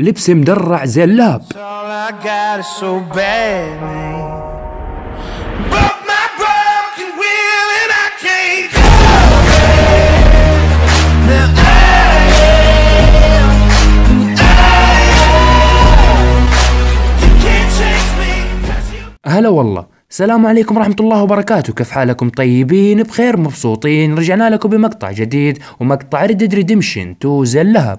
لبس مدرع زي اللاب هلا والله السلام عليكم ورحمة الله وبركاته كيف حالكم طيبين بخير مبسوطين رجعنا لكم بمقطع جديد ومقطع ريد ريدمشن تو زي اللهب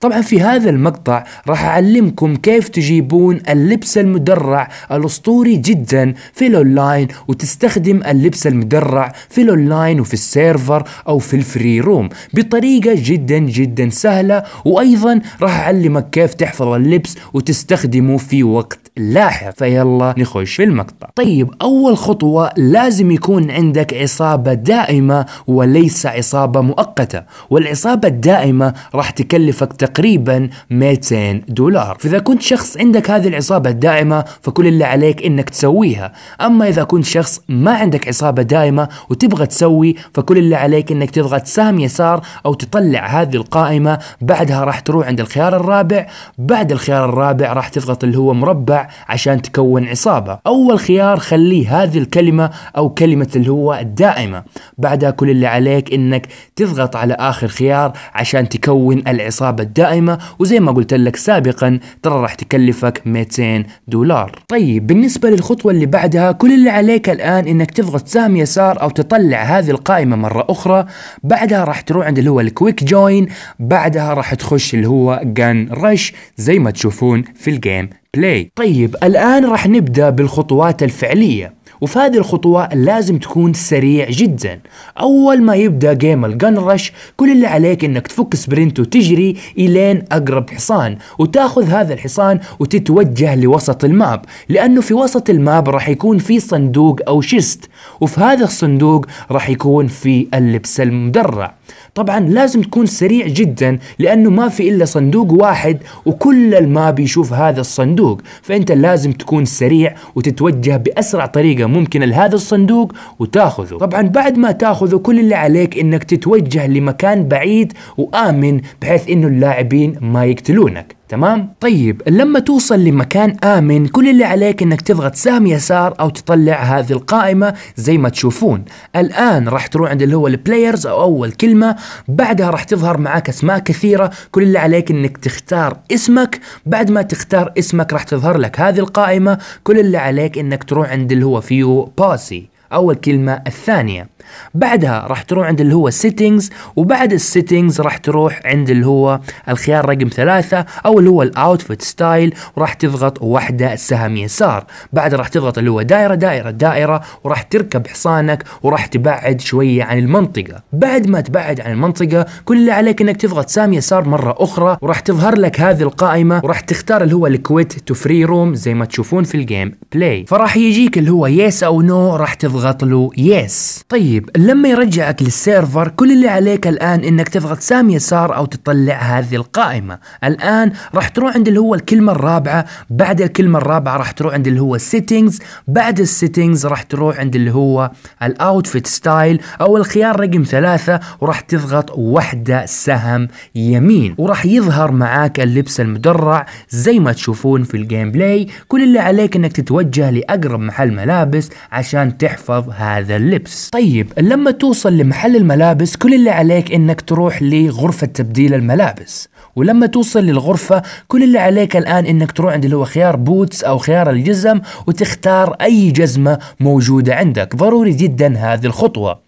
طبعا في هذا المقطع راح أعلمكم كيف تجيبون اللبس المدرع الأسطوري جدا في الأونلاين وتستخدم اللبس المدرع في الأونلاين وفي السيرفر أو في الفري روم بطريقة جدا جدا سهلة وأيضا راح أعلمك كيف تحفظ اللبس وتستخدمه في وقت لاحق فيلا نخش في المقطع طيب أول خطوة لازم يكون عندك عصابة دائمة وليس عصابة مؤقتة والعصابة الدائمة راح تكلفك يكلفك تقريبا 200 دولار فإذا كنت شخص عندك هذه العصابة الدائمة فكل اللي عليك إنك تسويها أما إذا كنت شخص ما عندك عصابة دائمة وتبغى تسوي فكل اللي عليك إنك تضغط سهم يسار أو تطلع هذه القائمة بعدها راح تروح عند الخيار الرابع بعد الخيار الرابع راح تضغط اللي هو مربع عشان تكون عصابة أول خيار خلي هذه الكلمة أو كلمة اللي هو الدائمة بعدها كل اللي عليك إنك تضغط على آخر خيار عشان تكون العصابة الصعبة الدائمة وزي ما قلت لك سابقا ترى راح تكلفك 200 دولار طيب بالنسبة للخطوة اللي بعدها كل اللي عليك الآن إنك تضغط سهم يسار أو تطلع هذه القائمة مرة أخرى بعدها راح تروح عند اللي هو الكويك جوين بعدها راح تخش اللي هو جن رش زي ما تشوفون في الجيم بلاي طيب الآن راح نبدأ بالخطوات الفعلية وفي هذه الخطوة لازم تكون سريع جدا أول ما يبدأ جيم الجن رش كل اللي عليك انك تفك سبرنت وتجري الين اقرب حصان وتاخذ هذا الحصان وتتوجه لوسط الماب لانه في وسط الماب راح يكون في صندوق او شست وفي هذا الصندوق راح يكون في اللبس المدرع طبعا لازم تكون سريع جدا لانه ما في الا صندوق واحد وكل الماب يشوف هذا الصندوق فانت لازم تكون سريع وتتوجه باسرع طريقه ممكن لهذا الصندوق وتاخذه طبعا بعد ما تاخذه كل اللي عليك انك تتوجه لمكان بعيد وآمن بحيث انه اللاعبين ما يقتلونك تمام طيب لما توصل لمكان امن كل اللي عليك انك تضغط سهم يسار او تطلع هذه القائمه زي ما تشوفون الان راح تروح عند اللي هو البلايرز او اول كلمه بعدها راح تظهر معاك اسماء كثيره كل اللي عليك انك تختار اسمك بعد ما تختار اسمك راح تظهر لك هذه القائمه كل اللي عليك انك تروح عند اللي هو فيو باسي اول كلمه الثانيه بعدها راح تروح عند اللي هو settings وبعد السيتنجز راح تروح عند اللي هو الخيار رقم ثلاثة او اللي هو الاوتفيت ستايل وراح تضغط وحدة سهم يسار بعد راح تضغط اللي هو دائرة دائرة دائرة وراح تركب حصانك وراح تبعد شوية عن المنطقة بعد ما تبعد عن المنطقة كل اللي عليك انك تضغط سهم يسار مرة اخرى وراح تظهر لك هذه القائمة وراح تختار اللي هو الكويت تو فري روم زي ما تشوفون في الجيم بلاي فراح يجيك اللي هو يس yes او نو no راح تضغط له يس yes. طيب طيب لما يرجعك للسيرفر كل اللي عليك الآن أنك تضغط سام يسار أو تطلع هذه القائمة الآن راح تروح عند اللي هو الكلمة الرابعة بعد الكلمة الرابعة راح تروح عند اللي هو سيتنجز بعد السيتنجز راح تروح عند اللي هو الأوتفيت ستايل أو الخيار رقم ثلاثة وراح تضغط وحدة سهم يمين وراح يظهر معاك اللبس المدرع زي ما تشوفون في الجيم بلاي كل اللي عليك أنك تتوجه لأقرب محل ملابس عشان تحفظ هذا اللبس طيب طيب لما توصل لمحل الملابس كل اللي عليك انك تروح لغرفة تبديل الملابس ولما توصل للغرفة كل اللي عليك الآن انك تروح عند اللي هو خيار بوتس او خيار الجزم وتختار اي جزمة موجودة عندك ضروري جدا هذه الخطوة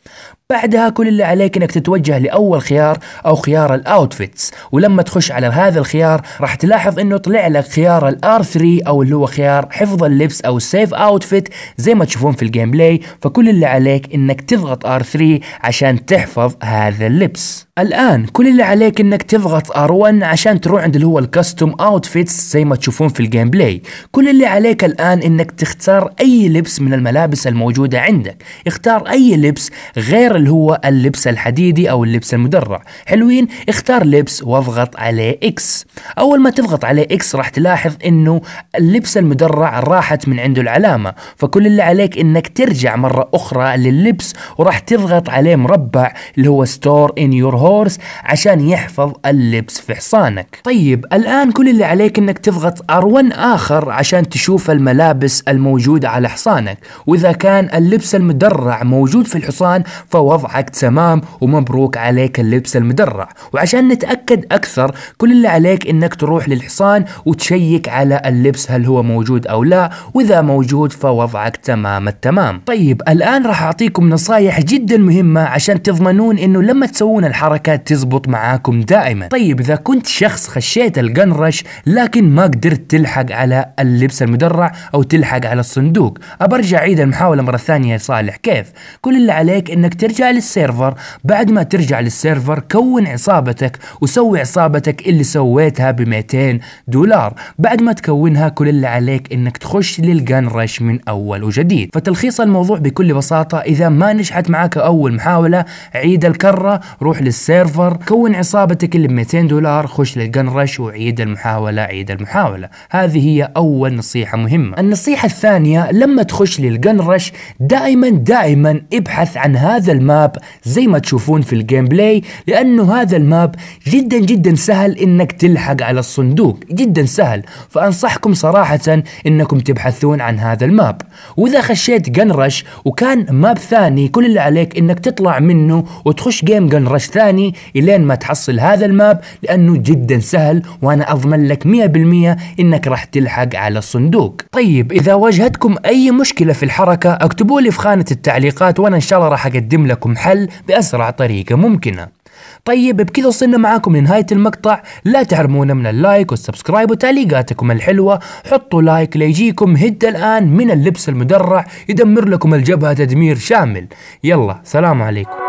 بعدها كل اللي عليك انك تتوجه لاول خيار او خيار الاوتفيتس ولما تخش على هذا الخيار راح تلاحظ انه طلع لك خيار الار 3 او اللي هو خيار حفظ اللبس او السيف اوتفيت زي ما تشوفون في الجيم بلاي فكل اللي عليك انك تضغط ار 3 عشان تحفظ هذا اللبس الان كل اللي عليك انك تضغط ار1 عشان تروح عند اللي هو الكاستوم اوتفيتس زي ما تشوفون في الجيم بلاي كل اللي عليك الان انك تختار اي لبس من الملابس الموجوده عندك اختار اي لبس غير اللي هو اللبس الحديدي او اللبس المدرع حلوين اختار لبس واضغط عليه اكس اول ما تضغط عليه اكس راح تلاحظ انه اللبس المدرع راحت من عنده العلامة فكل اللي عليك انك ترجع مرة اخرى لللبس وراح تضغط عليه مربع اللي هو ستور ان يور هورس عشان يحفظ اللبس في حصانك طيب الان كل اللي عليك انك تضغط R1 اخر عشان تشوف الملابس الموجودة على حصانك واذا كان اللبس المدرع موجود في الحصان فهو وضعك تمام ومبروك عليك اللبس المدرع وعشان نتأكد أكثر كل اللي عليك إنك تروح للحصان وتشيك على اللبس هل هو موجود أو لا وإذا موجود فوضعك تمام التمام طيب الآن راح أعطيكم نصايح جدا مهمة عشان تضمنون إنه لما تسوون الحركة تزبط معاكم دائما طيب إذا كنت شخص خشيت القنرش لكن ما قدرت تلحق على اللبس المدرع أو تلحق على الصندوق أبرجع عيد المحاولة مرة ثانية يا صالح كيف كل اللي عليك إنك ترجع ترجع للسيرفر بعد ما ترجع للسيرفر كون عصابتك وسوي عصابتك اللي سويتها ب 200 دولار بعد ما تكونها كل اللي عليك انك تخش للجان رش من اول وجديد فتلخيص الموضوع بكل بساطة اذا ما نجحت معك اول محاولة عيد الكرة روح للسيرفر كون عصابتك اللي ب 200 دولار خش للجان رش وعيد المحاولة عيد المحاولة هذه هي اول نصيحة مهمة النصيحة الثانية لما تخش للجان رش دائما دائما ابحث عن هذا الم الماب زي ما تشوفون في الجيم بلاي لأنه هذا الماب جدا جدا سهل إنك تلحق على الصندوق جدا سهل فأنصحكم صراحة إنكم تبحثون عن هذا الماب وإذا خشيت جن رش وكان ماب ثاني كل اللي عليك إنك تطلع منه وتخش جيم جن رش ثاني إلين ما تحصل هذا الماب لأنه جدا سهل وأنا أضمن لك 100% إنك راح تلحق على الصندوق طيب إذا واجهتكم أي مشكلة في الحركة اكتبوا لي في خانة التعليقات وأنا إن شاء الله راح أقدم لكم حل بأسرع طريقة ممكنة طيب بكذا وصلنا معاكم لنهاية المقطع لا تحرمونا من اللايك والسبسكرايب وتعليقاتكم الحلوة حطوا لايك ليجيكم هدى الآن من اللبس المدرع يدمر لكم الجبهة تدمير شامل يلا سلام عليكم